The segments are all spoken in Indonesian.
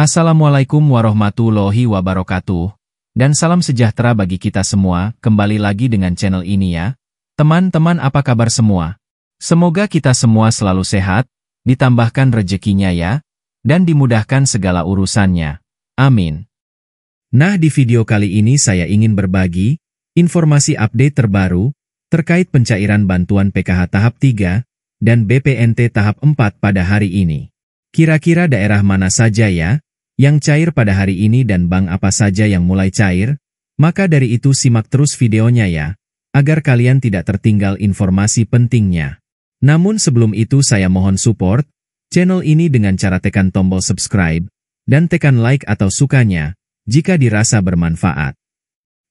Assalamualaikum warahmatullahi wabarakatuh, dan salam sejahtera bagi kita semua, kembali lagi dengan channel ini ya. Teman-teman apa kabar semua? Semoga kita semua selalu sehat, ditambahkan rezekinya ya, dan dimudahkan segala urusannya. Amin. Nah di video kali ini saya ingin berbagi informasi update terbaru terkait pencairan bantuan PKH tahap 3 dan BPNT tahap 4 pada hari ini. Kira-kira daerah mana saja ya yang cair pada hari ini dan bank apa saja yang mulai cair, maka dari itu simak terus videonya ya, agar kalian tidak tertinggal informasi pentingnya. Namun sebelum itu saya mohon support channel ini dengan cara tekan tombol subscribe, dan tekan like atau sukanya, jika dirasa bermanfaat.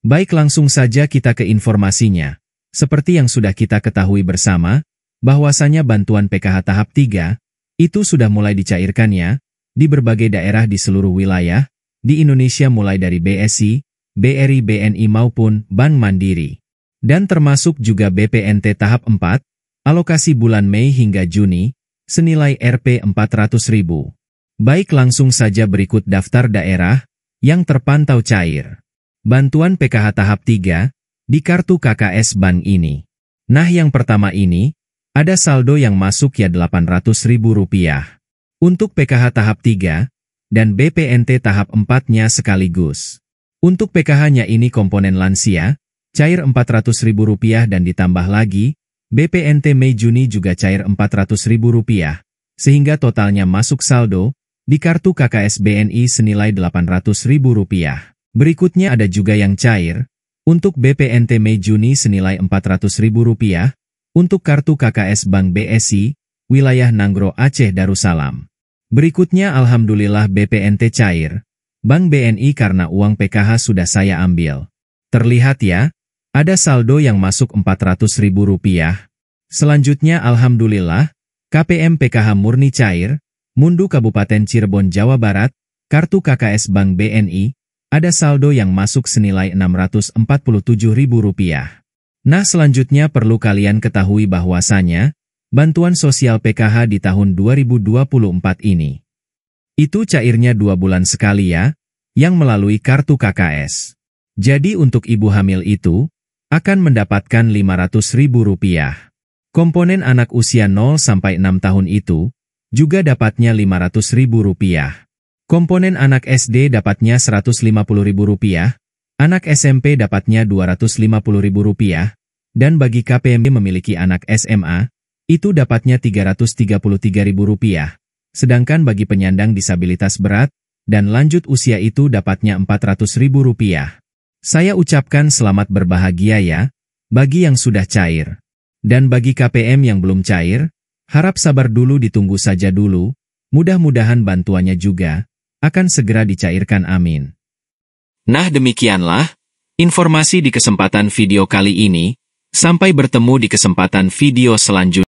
Baik langsung saja kita ke informasinya. Seperti yang sudah kita ketahui bersama, bahwasanya bantuan PKH tahap 3, itu sudah mulai dicairkannya, di berbagai daerah di seluruh wilayah, di Indonesia mulai dari BSI, BRI BNI maupun Bank Mandiri. Dan termasuk juga BPNT tahap 4, alokasi bulan Mei hingga Juni, senilai Rp 400.000. Baik langsung saja berikut daftar daerah yang terpantau cair. Bantuan PKH tahap 3 di kartu KKS Bank ini. Nah yang pertama ini, ada saldo yang masuk ya Rp800.000. Untuk PKH tahap 3 dan BPNT tahap 4-nya sekaligus. Untuk PKH-nya ini komponen lansia, cair Rp400.000 dan ditambah lagi, BPNT Mei-Juni juga cair Rp400.000, sehingga totalnya masuk saldo di kartu KKS BNI senilai Rp800.000. Berikutnya ada juga yang cair, untuk BPNT Mei-Juni senilai Rp400.000, untuk kartu KKS Bank BSI wilayah Nanggro Aceh Darussalam. Berikutnya Alhamdulillah BPNT cair, Bank BNI karena uang PKH sudah saya ambil. Terlihat ya, ada saldo yang masuk Rp400.000. Selanjutnya Alhamdulillah, KPM PKH Murni Cair, Mundu Kabupaten Cirebon Jawa Barat, kartu KKS Bank BNI, ada saldo yang masuk senilai Rp647.000. Nah selanjutnya perlu kalian ketahui bahwasanya bantuan sosial PKH di tahun 2024 ini. Itu cairnya dua bulan sekali ya, yang melalui kartu KKS. Jadi untuk ibu hamil itu, akan mendapatkan Rp500.000. Komponen anak usia 0-6 tahun itu, juga dapatnya Rp500.000. Komponen anak SD dapatnya Rp150.000, anak SMP dapatnya Rp250.000, dan bagi KPMB memiliki anak SMA, itu dapatnya Rp333.000, sedangkan bagi penyandang disabilitas berat, dan lanjut usia itu dapatnya Rp400.000. Saya ucapkan selamat berbahagia ya, bagi yang sudah cair. Dan bagi KPM yang belum cair, harap sabar dulu ditunggu saja dulu, mudah-mudahan bantuannya juga, akan segera dicairkan amin. Nah demikianlah, informasi di kesempatan video kali ini, sampai bertemu di kesempatan video selanjutnya.